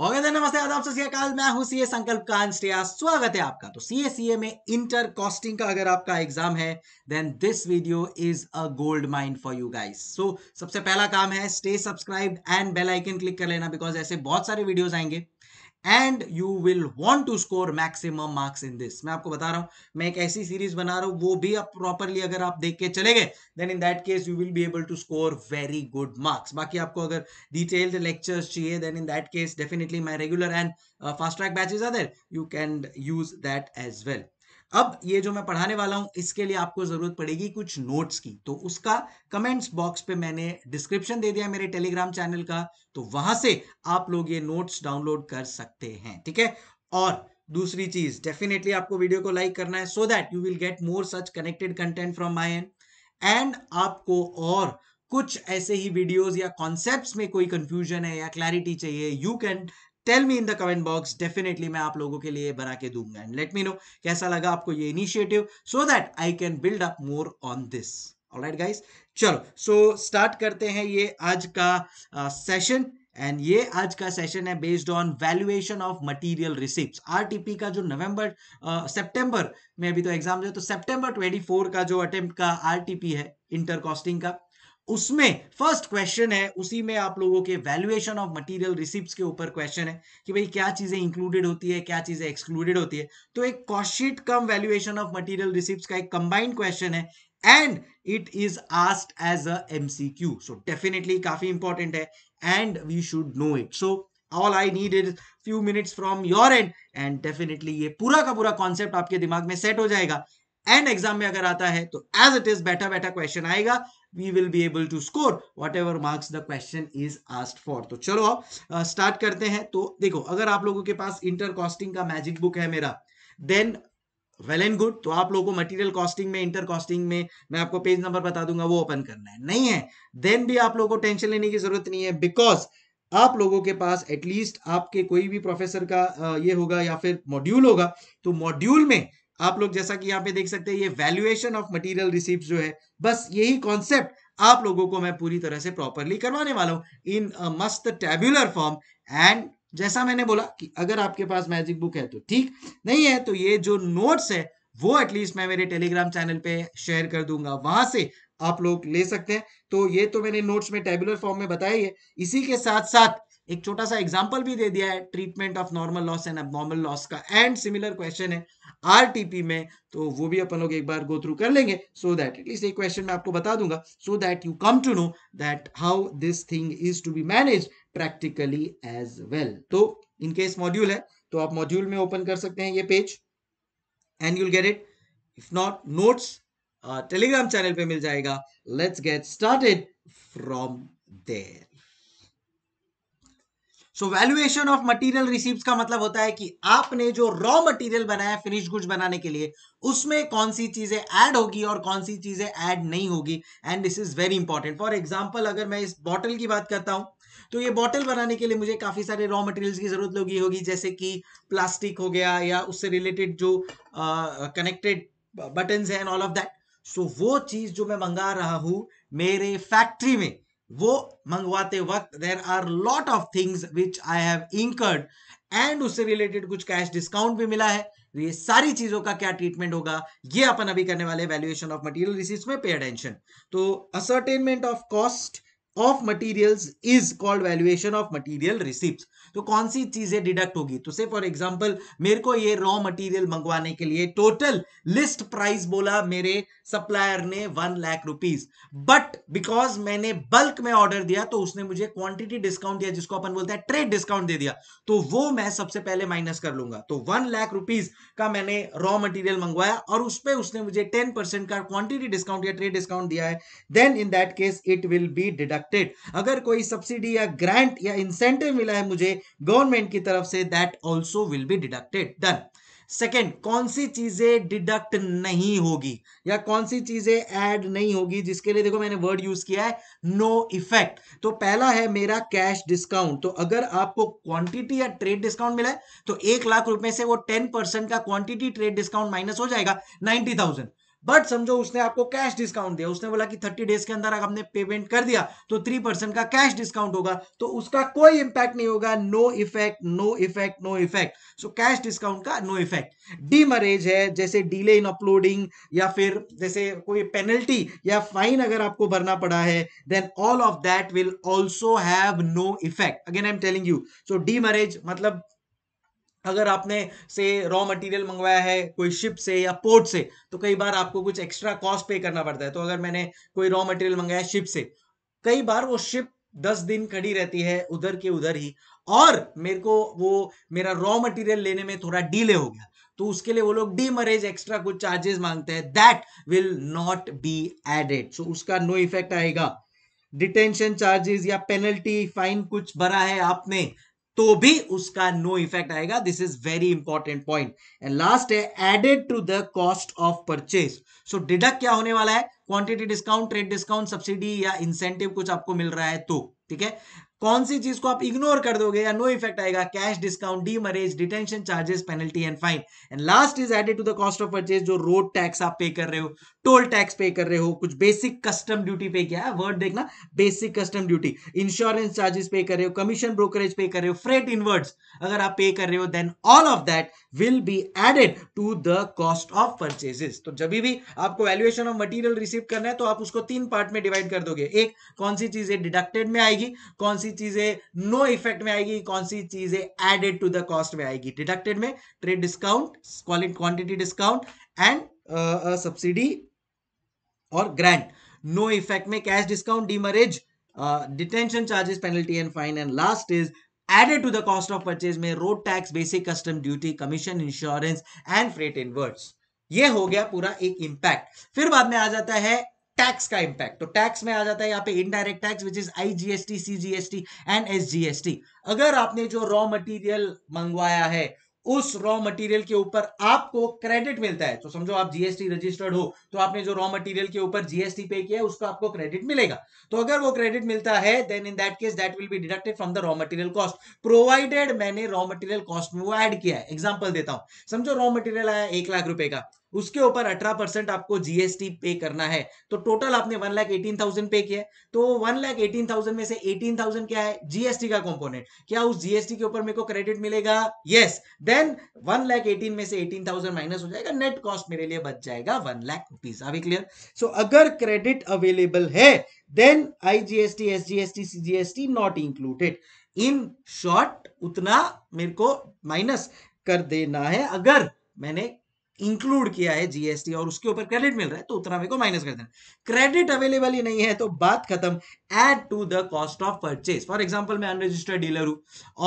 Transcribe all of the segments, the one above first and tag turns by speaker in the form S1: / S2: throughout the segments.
S1: नमस्ते आदाब सत्याकाल मैं हूं सीए संकल्प कांत श्रेया स्वागत है आपका तो सीए सीए में इंटर कॉस्टिंग का अगर आपका एग्जाम है then this video is a gold mind for you guys so सबसे पहला काम है stay subscribe and bell icon click कर लेना बिकॉज ऐसे बहुत सारे वीडियोस आएंगे and you will want to score maximum marks in this मैं आपको बता रहा हूं मैं एक ऐसी सीरीज बना रहा हूं वो भी आप प्रॉपरली अगर आप देख के चले गए then in that case you will be able to score very good marks बाकी आपको अगर डिटेल्ड लेक्चर्स चाहिए then in that case definitely my regular and fast track batches are there you can use that as well अब ये जो मैं पढ़ाने वाला हूँ इसके लिए आपको ज़रूरत पड़ेगी कुछ नोट्स की तो उसका कमेंट्स बॉक्स पे मैंने डिस्क्रिप्शन दे दिया मेरे टेलीग्राम चैनल का तो वहां से आप लोग ये नोट्स डाउनलोड कर सकते हैं ठीक है और दूसरी चीज़ डेफिनेटली आपको वीडियो को लाइक करना है so that you will get more such connected content from my end and आपको और कुछ ऐसे ही वीडियोस या कॉन्सेप्ट्स में कोई कंफ्यूजन है या क्लैरिटी चाहिए you can tell me in the comment box definitely मैं आप लोगों के लिए बना के दूंगा एंड लेट मी नो कैसा लगा आपको ये initiative so that I can build up more on this alright guys चलो सो so स्टार्ट करते हैं ये आज का सेशन uh, एंड ये आज का सेशन है based on valuation of material receipt RTP का जो नवंबर सितंबर uh, में अभी तो एग्जाम तो सितंबर 24 का जो अटेम्प्ट का आरटीपी है इंटर कॉस्टिंग का उसमें फर्स्ट क्वेश्चन है उसी में आप लोगों के वैल्यूएशन ऑफ मटेरियल रिसिप्ट के ऊपर क्वेश्चन है कि भाई क्या चीजें इंक्लूडेड होती है क्या चीजें एक्सक्लूडेड होती है तो एक cost sheet cum valuation of material receipt का एक कंबाइंड क्वेश्चन है and it is asked as a MCQ so definitely काफी इंपॉर्टेंट है and we should know it so all I need is few minutes from your end and definitely ये पूरा का पूरा concept आपके दिमाग में सेट हो जाएगा एंड एग्जाम में अगर आता है तो एज इट इज बैठा बैठा क्वेश्चन आएगा we will be able to score whatever marks the question is asked for तो चलो आप स्टार्ट करते हैं तो देखो अगर आप लोगों के पास इंटर कॉस्टिंग का मैजिक बुक है मेरा देन वेल एंड गुड तो आप लोगों को मटेरियल कॉस्टिंग में इंटर कॉस्टिंग में मैं आपको पेज नंबर बता दूंगा वो ओपन करना है नहीं है देन भी आप लोगों को टेंशन लेने की जरूरत नहीं है बिकॉज आप लोगों के पास एटलीस्ट आपके कोई भी प्रोफेसर का ये होगा या फिर मॉड्यूल होगा तो मॉड्यूल में आप लोग जैसा कि यहाँ पे देख सकते हैं ये वैल्यूएशन ऑफ मटेरियल रिसीप्ट जो है बस यही कॉन्सेप्ट आप लोगों को मैं पूरी तरह से प्रॉपरली करवाने वाला हूँ इन मस्त टेब्यूलर फॉर्म एंड जैसा मैंने बोला कि अगर आपके पास मैजिक बुक है तो ठीक नहीं है तो ये जो नोट्स है वो एटलीस्ट मैं मेरे टेलीग्राम चैनल पे शेयर कर दूंगा वहां से आप लोग ले सकते हैं तो ये तो मैंने नोट्स में टेबुलर फॉर्म में बताई है इसी के साथ साथ एक छोटा सा एग्जाम्पल भी दे दिया है treatment of normal loss and abnormal loss का एंड सिमिलर क्वेश्चन है आरटीपी में तो वो भी अपन लोग एक बार गो थ्रू कर लेंगे सो दैट एटलीस्ट एक क्वेश्चन में आपको बता दूंगा so that you come to know that how this thing is to be manage practically as well तो इनकेस मॉड्यूल है तो आप मॉड्यूल में ओपन कर सकते हैं ये page and you'll get it if not notes Telegram channel पे मिल जाएगा let's get started from there so valuation of material receipt का मतलब होता है कि आपने जो रॉ मटेरियल बनाया फिनिश गुड्स बनाने के लिए उसमें कौन सी चीजें ऐड होगी और कौन सी चीजें ऐड नहीं होगी and this is very important for example अगर मैं इस बॉटल की बात करता हूं तो ये बॉटल बनाने के लिए मुझे काफ़ी सारे रॉ मटेरियल्स की ज़रूरत लगी होगी जैसे कि प्लास्टिक हो गया या उससे रिलेटेड जो कनेक्टेड बटन्स हैं and all of that so वो चीज़ जो मैं मंगा रहा हूं मेरे फैक्ट्री में वो मंगवाते वक्त there are lot of things which I have incurred and उससे रिलेटेड कुछ कैश डिस्काउंट भी मिला है तो ये सारी चीजों का क्या ट्रीटमेंट होगा ये अपन अभी करने वाले वैल्यूएशन ऑफ मटेरियल रिसीट्स में पे अटेंशन तो ascertainment of cost of materials is called valuation of material receipt तो कौन सी चीजें डिडक्ट होगी तो से फॉर एग्जाम्पल मेरे को ये रॉ मटेरियल मंगवाने के लिए टोटल लिस्ट प्राइस बोला मेरे सप्लायर ने one lakh rupees but because मैंने बल्क में ऑर्डर दिया तो उसने मुझे क्वांटिटी डिस्काउंट या जिसको अपन बोलते हैं ट्रेड डिस्काउंट दे दिया तो वो मैं सबसे पहले माइनस कर लूंगा तो वन लाख रुपीज का मैंने रॉ मटेरियल मंगवाया और उस पर उसने मुझे टेन परसेंट का क्वांटिटी डिस्काउंट या ट्रेड डिस्काउंट दिया है then in that case it will be deducted अगर कोई सब्सिडी या ग्रांट या इंसेंटिव मिला है मुझे गवर्नमेंट की तरफ से that also will be deducted done second कौन सी चीजें डिडक्ट नहीं होगी या कौन सी चीजें ऐड नहीं होगी जिसके लिए देखो मैंने वर्ड यूज किया है नो no इफेक्ट तो पहला है मेरा कैश डिस्काउंट तो अगर आपको क्वांटिटी या ट्रेड डिस्काउंट मिला है तो एक लाख रुपए से वो टेन परसेंट का क्वांटिटी ट्रेड डिस्काउंट माइनस हो जाएगा नाइनटी थाउजेंड बट समझो उसने आपको कैश डिस्काउंट दिया उसने बोला कि थर्टी डेज के अंदर अगर हमने पेमेंट कर दिया तो थ्री परसेंट का कैश डिस्काउंट होगा तो उसका कोई इंपैक्ट नहीं होगा no effect no effect no effect so cash discount का नो इफेक्ट डीमरेज है जैसे डिले इन अपलोडिंग या फिर जैसे कोई पेनल्टी या फाइन अगर आपको भरना पड़ा है then all of that will also have no effect again I am telling you so demurrage मतलब अगर आपने से रॉ मटेरियल मंगवाया है कोई शिप से या पोर्ट से तो कई बार आपको कुछ एक्स्ट्रा कॉस्ट पे करना पड़ता है तो अगर मैंने कोई रॉ मटेरियल मंगाया शिप से कई बार वो शिप दस दिन खड़ी रहती है उधर के उधर ही और मेरे को वो मेरा रॉ मटेरियल लेने में थोड़ा डीले हो गया तो उसके लिए वो लोग डीमरेज एक्स्ट्रा कुछ चार्जेस मांगते हैं that will not be added so उसका नो इफेक्ट आएगा डिटेंशन चार्जेस या पेनल्टी फाइन कुछ भरा है आपने तो भी उसका नो इफेक्ट आएगा this is very important point and last है added to the cost of purchase so deduct क्या होने वाला है quantity discount trade discount subsidy या इंसेंटिव कुछ आपको मिल रहा है तो ठीक है कौन सी चीज को आप इग्नोर कर दोगे या नो इफेक्ट आएगा कैश डिस्काउंट मरेज detention charges penalty and fine and last is added to the cost of purchase जो रोड टैक्स आप पे कर रहे हो टोल टैक्स पे कर रहे हो कुछ बेसिक कस्टम ड्यूटी पे किया है वर्ड देखना basic custom duty insurance charges pay कर रहे हो कमीशन ब्रोकरेज पे कर रहे हो फ्रेट इनवर्ड्स अगर आप पे कर रहे हो then all of that will be added to the cost of purchases तो जब भी आपको वैल्यूएशन ऑफ मटीरियल रिसीव करना है तो आप उसको तीन पार्ट में डिवाइड कर दोगे एक कौन सी चीजें डिडक्टेड में आएगी कौन सी चीजें नो इफेक्ट में आएगी कौन सी चीजें एडेड टू द कॉस्ट में आएगी डिडक्टेड में trade discount quantity discount and subsidy और ग्रांट नो इफेक्ट में cash discount demurrage detention charges penalty and fine and last is added to the cost of purchase में road tax basic custom duty commission insurance and freight inwards. ये हो गया पूरा एक impact फिर बाद में आ जाता है टैक्स का इंपैक्ट तो टैक्स में आ जाता है यहाँ पे indirect tax which is IGST CGST and SGST अगर आपने जो रॉ मटेरियल मंगवाया है उस रॉ मटेरियल के ऊपर आपको क्रेडिट मिलता है तो समझो आप जीएसटी रजिस्टर्ड हो तो आपने जो रॉ मटेरियल के ऊपर जीएसटी पे किया है उसको आपको क्रेडिट मिलेगा तो अगर वो क्रेडिट मिलता है then in that case that will be deducted from the raw material cost provided मैंने रॉ मटेरियल कॉस्ट में वो एड किया है एग्जाम्पल देता हूं समझो रॉ मटेरियल आया एक लाख रुपए का उसके ऊपर अठारह परसेंट आपको जीएसटी पे करना है तो टोटल आपने वन लाख एटीन थाउजेंड पे किया तो वन लाख एटीन थाउजेंड में से एटीन थाउजेंड क्या है जीएसटी का कंपोनेंट क्या उस जीएसटी के ऊपर मेरे को क्रेडिट मिलेगा yes then one lakh eighteen में से एटीन थाउजेंड माइनस हो जाएगा नेट कॉस्ट मेरे लिए बच जाएगा वन लाख रुपीज अभी क्लियर सो अगर क्रेडिट अवेलेबल है then I GST S GST C GST not included in short उतना मेरे को माइनस कर देना है अगर मैंने इंक्लूड किया है जीएसटी और उसके ऊपर क्रेडिट मिल रहा है तो उतना मेरे को माइनस कर देना क्रेडिट अवेलेबल ही नहीं है तो बात खत्म add to the cost of purchase for example मैं अनरजिस्टर्ड डीलर हूं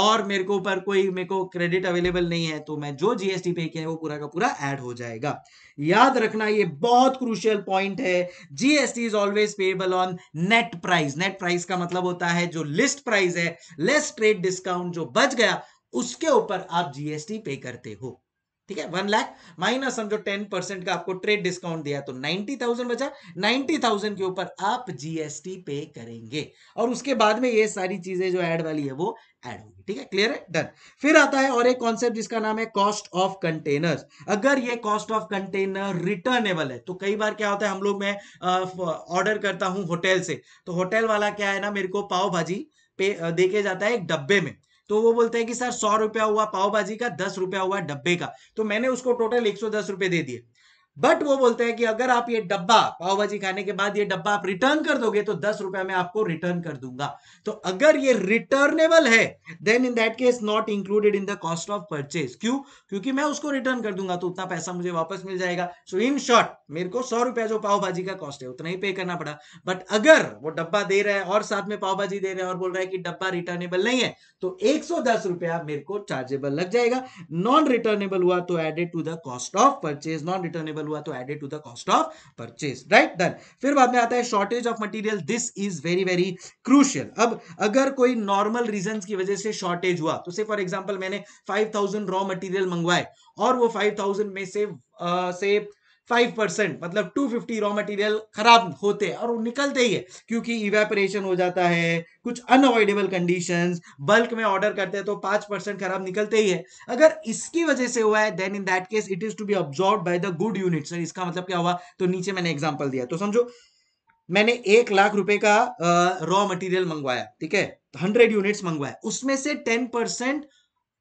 S1: और मेरे को ऊपर कोई मेरे को क्रेडिट अवेलेबल नहीं है तो मैं जो जीएसटी पे किया है वो पूरा का पूरा एड हो जाएगा याद रखना ये बहुत क्रूशियल पॉइंट है GST is always payable on net price net price का मतलब होता है जो लिस्ट प्राइस है लेस ट्रेड डिस्काउंट जो बच गया उसके ऊपर आप जीएसटी पे करते हो ठीक है वन लाख माइनस समझो टेन परसेंट का आपको ट्रेड डिस्काउंट दिया तो नाइनटी थाउजेंड बचा नाइनटी थाउजेंड के ऊपर आप जीएसटी पे करेंगे और उसके बाद में ये सारी चीजें जो ऐड वाली है वो ऐड होगी ठीक है क्लियर है डन फिर आता है और एक कॉन्सेप्ट जिसका नाम है कॉस्ट ऑफ कंटेनर अगर ये कॉस्ट ऑफ कंटेनर रिटर्नेबल है तो कई बार क्या होता है हम लोग मैं ऑर्डर करता हूँ होटल से तो होटल वाला क्या है ना मेरे को पाव भाजी पे देखे जाता है एक डब्बे में तो वो बोलते हैं कि सर सौ रुपया हुआ पाव भाजी का दस रुपया हुआ डब्बे का तो मैंने उसको टोटल एक सौ दस रुपए दे दिए बट वो बोलते हैं कि अगर आप ये डब्बा पाव भाजी खाने के बाद ये डब्बा आप रिटर्न कर दोगे तो दस रुपए में आपको रिटर्न कर दूंगा तो अगर ये रिटर्नेबल है then in that case not included in the cost of purchase क्यों क्योंकि मैं उसको रिटर्न कर दूंगा तो उतना पैसा मुझे वापस मिल जाएगा सो इन शॉर्ट मेरे को सौ रुपया जो पाव भाजी का कॉस्ट है उतना ही पे करना पड़ा बट अगर वो डब्बा दे रहा है और साथ में पाव भाजी दे रहे हैं और बोल रहा है कि डब्बा रिटर्नेबल नहीं है तो एक रुपया मेरे को चार्जेबल लग जाएगा नॉन रिटर्नेबल हुआ तो added to the cost of purchase non returnable available हुआ तो added to the cost of purchase right done फिर बाद में आता है shortage of material this is very very crucial अब अगर कोई नॉर्मल रीजन की वजह से शॉर्टेज हुआ तो से फॉर एग्जाम्पल मैंने फाइव थाउजेंड रॉ मटीरियल मंगवाए और वो फाइव थाउजेंड में से आ, से फाइव परसेंट मतलब टू फिफ्टी रॉ मटेरियल खराब होते हैं और वो निकलते ही है क्योंकि इवेपरेशन हो जाता है कुछ अनअवॉइडेबल कंडीशन बल्क में ऑर्डर करते हैं तो पांच परसेंट खराब निकलते ही है अगर इसकी वजह से हुआ है then in that case it is to be absorb by the good unit sir इसका मतलब क्या हुआ तो नीचे मैंने एग्जाम्पल दिया तो समझो मैंने एक लाख रुपए का रॉ मटेरियल मंगवाया ठीक है हंड्रेड यूनिट्स मंगवाया उसमें से टेन परसेंट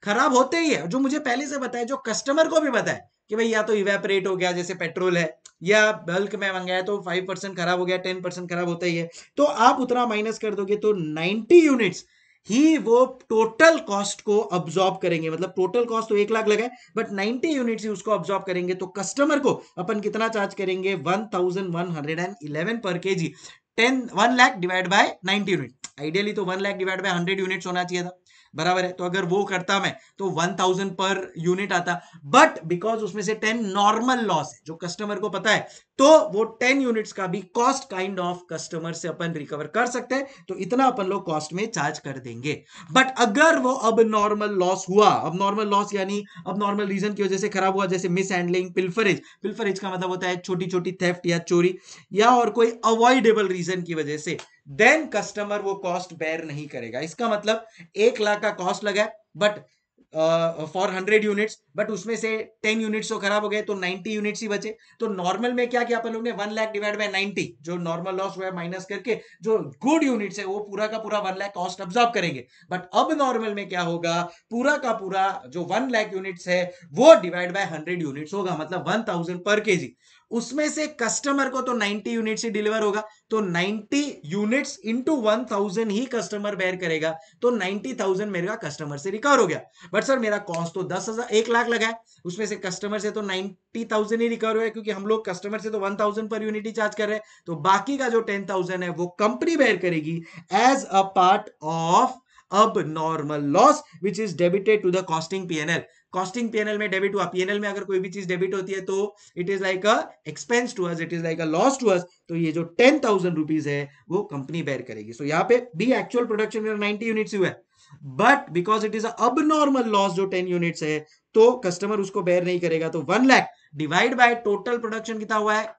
S1: खराब होते ही है जो मुझे पहले से बताया जो कस्टमर को भी बताया कि भाई या तो इवेपरेट हो गया जैसे पेट्रोल है या बल्क में मंगाया तो फाइव परसेंट खराब हो गया टेन परसेंट खराब होता ही है तो आप उतना माइनस कर दोगे तो नाइनटी यूनिट्स ही वो टोटल कॉस्ट को अब्जॉर्ब करेंगे मतलब टोटल कॉस्ट तो एक लाख लगा बट 90 यूनिट ही उसको अब्जॉर्ब करेंगे तो कस्टमर को अपन कितना चार्ज करेंगे 1111 पर के जी ten one lakh divide by 90 unit ideally तो one lakh divide by 100 units होना चाहिए था बराबर है तो अगर वो करता मैं तो वन थाउजेंड पर यूनिट आता बट बिकॉज उसमें से टेन नॉर्मल लॉस है जो कस्टमर को पता है तो वो टेन यूनिट्स का भी कॉस्ट काइंड ऑफ कस्टमर से अपन रिकवर कर सकते हैं तो इतना अपन लोग कॉस्ट में चार्ज कर देंगे बट अगर वो अब नॉर्मल लॉस हुआ अब नॉर्मल लॉस यानी अब नॉर्मल रीजन की वजह से खराब हुआ जैसे मिस हैंडलिंग पिल्फरेज पिल्फरेज का मतलब होता है छोटी छोटी थेफ्ट या चोरी या और कोई अवॉइडेबल रीजन की वजह से देन कस्टमर वो कॉस्ट बेयर नहीं करेगा इसका मतलब एक लाख का कॉस्ट लगा but for hundred units but उसमें से टेन यूनिट्स तो खराब हो गए तो नाइनटी यूनिट्स ही बचे तो नॉर्मल में क्या किया लोग ने one lakh divide by ninety जो नॉर्मल लॉस हुआ है माइनस करके जो गुड यूनिट्स है वो पूरा का पूरा वन लाख कॉस्ट ऑब्जॉर्व करेंगे बट अब नॉर्मल में क्या होगा पूरा का पूरा जो वन लाख यूनिट्स है वो डिवाइड बाय हंड्रेड यूनिट्स होगा मतलब वन थाउजेंड पर के जी उसमें से कस्टमर को तो 90 यूनिट्स ही डिलीवर होगा तो 90 यूनिट्स इनटू 1000 ही कस्टमर बेयर करेगा तो 90,000 मेरा कस्टमर से रिकवर हो गया बट सर मेरा कॉस्ट तो दस हजार एक लाख लगा है उसमें से कस्टमर से तो 90,000 ही रिकवर हुआ है क्योंकि हम लोग कस्टमर से तो 1000 पर यूनिट ही चार्ज कर रहे हैं तो बाकी का जो टेन है वो कंपनी बेयर करेगी as a part of abnormal loss which is debited to the costing PNL costing PNL में डेबिट हुआ पीएनएल में अगर कोई भी चीज डेबिट होती है तो it is like a expense to us it is like a loss to us तो ये जो टेन थाउजेंड रुपीज है वो कंपनी बेयर करेगी सो so, यहाँ पे बी एक्चुअल प्रोडक्शन में नाइनटी यूनिट्स हुआ है but because it is abnormal loss जो टेन यूनिट्स है तो कस्टमर उसको बेयर नहीं करेगा तो one lakh divide by total production कितना हुआ है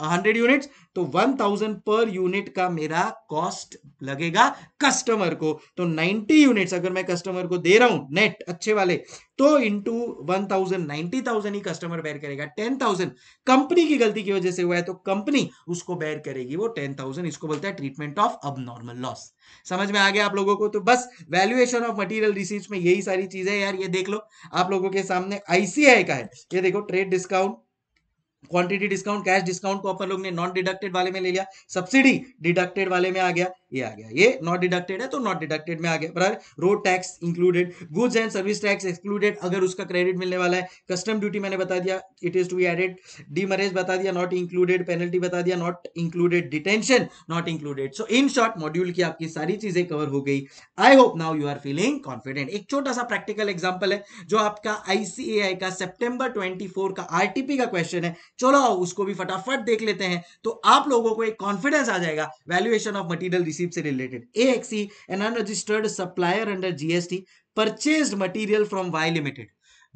S1: हंड्रेड यूनिट तो वन थाउजेंड पर यूनिट का मेरा कॉस्ट लगेगा कस्टमर को तो नाइनटी यूनिट्स अगर मैं कस्टमर को दे रहा हूं नेट अच्छे वाले तो into one thousand ninety thousand ही कस्टमर बैर करेगा टेन थाउजेंड कंपनी की गलती की वजह से हुआ है तो कंपनी उसको बैर करेगी वो टेन थाउजेंड इसको बोलता है treatment of abnormal loss समझ में आ गया आप लोगों को तो बस वैल्यूएशन ऑफ मटीरियल रिसीव में यही सारी चीजें यार ये देख लो आप लोगों के सामने आईसीआई का है ये देखो trade discount quantity discount cash discount को अपन लोग ने नॉन डिडक्टेड वाले में ले लिया सब्सिडी डिडक्टेड वाले में आ गया ये आ गया ये नॉट डिडक्टेड है तो नॉट डिडक्टेड में आ गया बराबर road tax included goods and service tax excluded अगर उसका क्रेडिट मिलने वाला है कस्टम ड्यूटी मैंने बता दिया it is to be added demurrage बता दिया नॉट इंक्लूडेड पेनल्टी बता दिया not included detention not included so in short module की आपकी सारी चीजें कवर हो गई I hope now you are feeling confident एक छोटा सा प्रैक्टिकल एग्जाम्पल है जो आपका आईसीएआई का सेप्टेंबर ट्वेंटी का आर का क्वेश्चन है चलो उसको भी फटाफट देख लेते हैं तो आप लोगों को एक कॉन्फिडेंस आ जाएगा valuation of material receive receipts related. AXE, an unregistered supplier under GST, purchased material from Y Limited,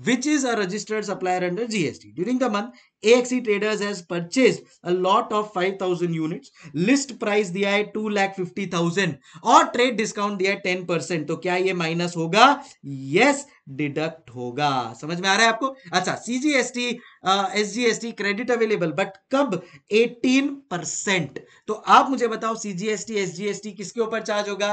S1: which is a registered supplier under GST. During the month, AXC Traders has purchased a lot of 5,000 units. List price दिया है 2 lakh 50,000 और trade discount दिया है 10%. तो क्या ये minus होगा Yes, deduct होगा समझ में आ रहा है आपको अच्छा CGST, uh, SGST credit available, but कब 18 तो आप मुझे बताओ CGST, SGST किसके ऊपर charge होगा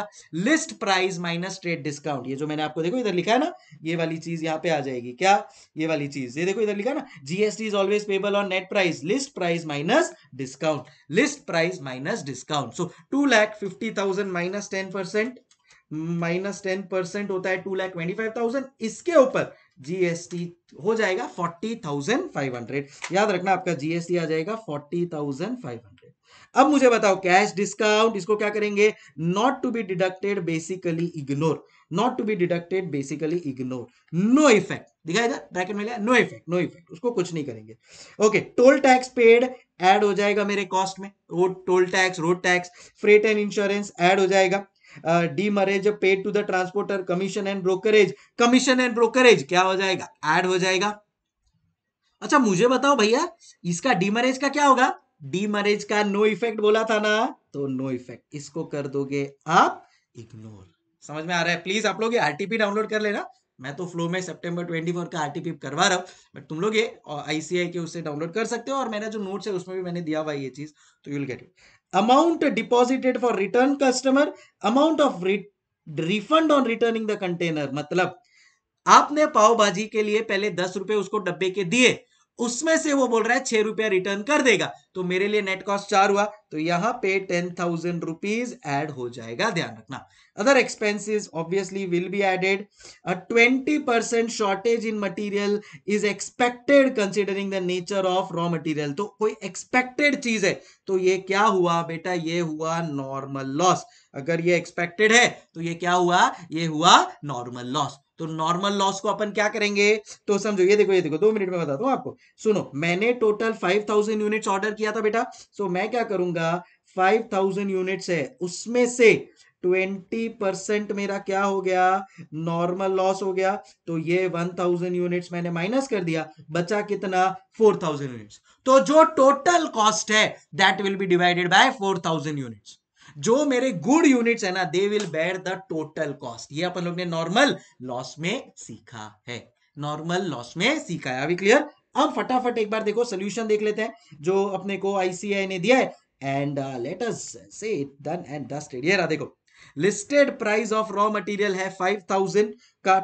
S1: List price minus trade discount. ये जो मैंने आपको देखो इधर लिखा है ना ये वाली चीज यहाँ पे आ जाएगी क्या ये वाली चीज ये देखो इधर लिखा है ना GST is always payable available on net price list price minus discount list price minus discount so 2 lakh 50000 minus 10 percent minus ten percent होता है two lakh twenty five thousand इसके ऊपर जीएसटी हो जाएगा फोर्टी थाउजेंड फाइव हंड्रेड याद रखना आपका GST आ जाएगा फोर्टी थाउजेंड फाइव हंड्रेड अब मुझे बताओ कैश डिस्काउंट इसको क्या करेंगे not to be deducted basically ignore not to be deducted basically ignore no effect दिखाई दे ब्रैकेट में लिया नो इफेक्ट नो इफेक्ट उसको कुछ नहीं करेंगे okay toll tax paid add हो जाएगा मेरे कॉस्ट में road toll tax road tax freight and insurance add हो जाएगा demurrage paid to the transporter commission and brokerage commission and brokerage क्या हो जाएगा एड हो जाएगा अच्छा मुझे बताओ भैया इसका डीमरेज का क्या होगा डीमरेज का नो इफेक्ट बोला था ना तो नो इफेक्ट इसको कर दोगे आप इग्नोर समझ में आ रहा है प्लीज आप लोग ये आरटीपी डाउनलोड कर लेना मैं तो फ्लो में सितंबर 24 का आरटीपी करवा रहा हूँ बट तुम लोग ये आईसीआई के उससे डाउनलोड कर सकते हो और मेरा जो नोट्स है उसमें भी मैंने दिया हुआ ये चीज तो you'll get it amount deposited for return customer amount of refund on returning the container मतलब आपने पाव भाजी के लिए पहले दस रुपए उसको डब्बे के दिए उसमें से वो बोल रहा है छह रुपया रिटर्न कर देगा तो मेरे लिए नेट कॉस्ट चार हुआ तो यहां पे टेन थाउजेंड रुपीज एड हो जाएगा ध्यान रखना other expenses obviously will be added twenty percent shortage in material is expected considering the nature of raw material तो कोई एक्सपेक्टेड चीज है तो ये क्या हुआ बेटा ये हुआ नॉर्मल लॉस अगर ये एक्सपेक्टेड है तो ये क्या हुआ ये हुआ नॉर्मल लॉस तो नॉर्मल लॉस को अपन क्या करेंगे तो समझो ये देखो ये देखो दो मिनट में बताता हूँ आपको सुनो मैंने total five thousand unit order किया था बेटा सो मैं क्या करूंगा फाइव थाउजेंड यूनिट्स है उसमें से ट्वेंटी परसेंट मेरा क्या हो गया नॉर्मल लॉस हो गया तो ये वन थाउजेंड यूनिट्स मैंने माइनस कर दिया बचा कितना फोर थाउजेंड यूनिट्स तो जो टोटल कॉस्ट है that will be divided by four thousand units जो मेरे गुड यूनिट्स है ना they will bear the total cost ये अपन लोग ने नॉर्मल लॉस में सीखा है नॉर्मल लॉस में सीखा है अभी क्लियर अब फटाफट एक बार देखो सोल्यूशन देख लेते हैं जो अपने को आईसीआई ने दिया है एंड लेट अस से इट डन एंड डस्टेड ये रहा देखो listed price of raw material है 5000 का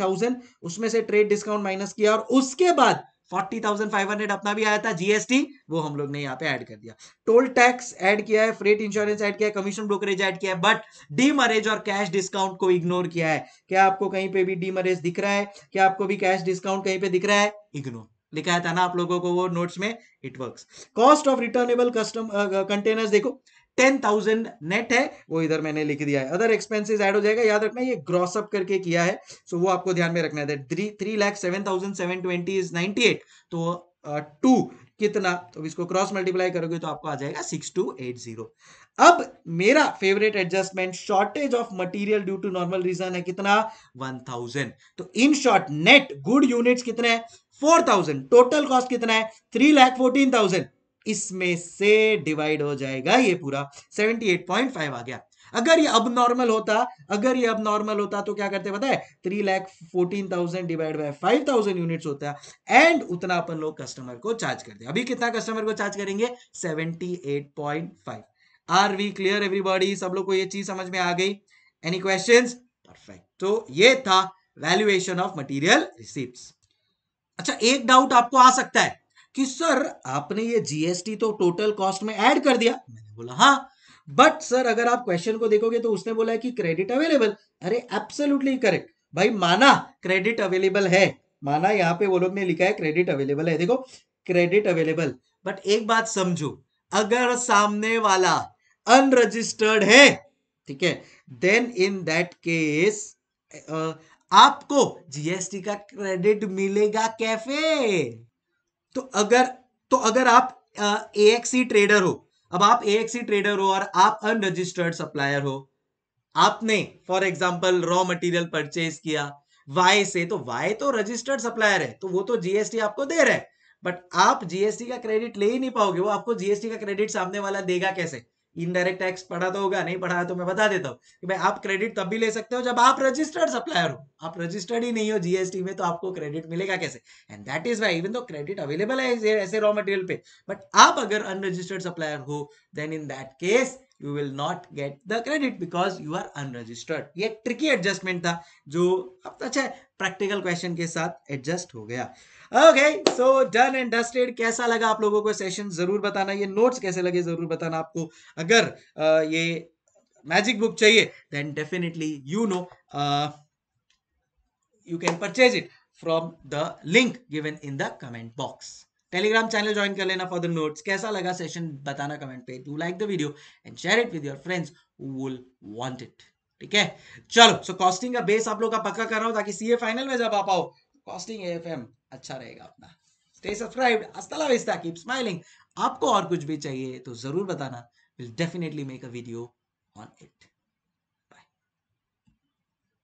S1: थाउजेंड उसमें से ट्रेड डिस्काउंट माइनस किया और उसके बाद 40,500 अपना भी आया था जीएसटी वो हम लोग ने यहाँ पे ऐड कर दिया टोल टैक्स ऐड किया है फ्रेट इंश्योरेंस ऐड किया है कमीशन ब्रोकरेज ऐड किया है बट डीमरेज और कैश डिस्काउंट को इग्नोर किया है क्या आपको कहीं पे भी डीमरेज दिख रहा है क्या आपको भी कैश डिस्काउंट कहीं पे दिख रहा है इग्नोर लिखा था ना आप लोगों को वो नोट्स में it works cost of returnable custom containers देखो टेन थाउजेंड नेट है वो इधर मैंने लिख दिया है अदर एक्सपेंसेस ऐड हो जाएगा याद रखना ये ग्रॉसअप करके किया है सो so वो आपको ध्यान में रखना है three lakh seven thousand seven twenty is ninety eight तो टू uh, कितना तो इसको क्रॉस मल्टीप्लाई करोगे तो आपको आ जाएगा सिक्स टू एट जीरो अब मेरा favourite adjustment shortage of material due to normal reason है कितना वन थाउजेंड तो in short net good units कितने हैं फोर थाउजेंड टोटल कॉस्ट कितना है थ्री लैख फोर्टीन थाउजेंड इसमें से डिवाइड हो जाएगा ये पूरा 78.5 आ गया अगर ये अब नॉर्मल होता अगर ये अब नॉर्मल होता तो क्या करते बताए three lakh fourteen thousand divide by five thousand unit होता है एंड उतना अपन लोग कस्टमर को चार्ज करते अभी कितना कस्टमर को चार्ज करेंगे seventy are we clear everybody सब लोग को ये चीज समझ में आ गई एनी क्वेश्चन परफेक्ट तो ये था वैल्यूएशन ऑफ मटीरियल रिसिप्ट अच्छा एक डाउट आपको आ सकता है कि सर आपने ये जीएसटी तो टोटल कॉस्ट में ऐड कर दिया मैंने बोला हाँ बट सर अगर आप क्वेश्चन को देखोगे तो उसने बोला है कि क्रेडिट अवेलेबल अरे एब्सोल्युटली करेक्ट भाई माना क्रेडिट अवेलेबल है माना यहाँ पे वो लोग ने लिखा है क्रेडिट अवेलेबल है देखो क्रेडिट अवेलेबल बट एक बात समझो अगर सामने वाला अनरजिस्टर्ड है ठीक है देन इन दैट केस आपको जीएसटी का क्रेडिट मिलेगा कैफे तो अगर तो अगर आप ए एक्सी ट्रेडर हो अब आप ए एक्सी ट्रेडर हो और आप अनरजिस्टर्ड सप्लायर हो आपने for example raw material purchase किया वाई से तो वाई तो रजिस्टर्ड सप्लायर है तो वो तो जीएसटी आपको दे रहा है बट आप जीएसटी का क्रेडिट ले ही नहीं पाओगे वो आपको जीएसटी का क्रेडिट सामने वाला देगा कैसे इनडायरेक्ट टैक्स पढ़ा तो होगा नहीं पढ़ा तो मैं बता देता हूँ कि भाई आप क्रेडिट तब भी ले सकते हो जब आप रजिस्टर्ड सप्लायर हो आप रजिस्टर्ड ही नहीं हो जीएसटी में तो आपको क्रेडिट मिलेगा कैसे and that is why even though credit available है ऐसे रॉ मटेरियल पे बट आप अगर अनरजिस्टर्ड सप्लायर हो then in that case you will not get the credit because you are unregistered ये ट्रिकी एडजस्टमेंट था जो अब तो अच्छा है प्रैक्टिकल क्वेश्चन के साथ एडजस्ट हो गया okay so done and dusted कैसा लगा आप लोगों को सेशन जरूर बताना ये नोट्स कैसे लगे जरूर बताना आपको अगर आ, ये मैजिक बुक चाहिए then definitely you know you can purchase it from the link given in the comment box telegram channel join कर लेना फॉर द नोट्स कैसा लगा सेशन बताना कमेंट पे do like the video and share it with your friends who will want it ठीक है चलो सो costing का बेस आप लोग का पक्का कर रहा हूं ताकि सीए फाइनल में जब आप आओ कॉस्टिंग एम अच्छा रहेगा अपना स्टे सब्सक्राइब अस्ताला कीप स्माइलिंग आपको और कुछ भी चाहिए तो जरूर बताना will definitely make a video on it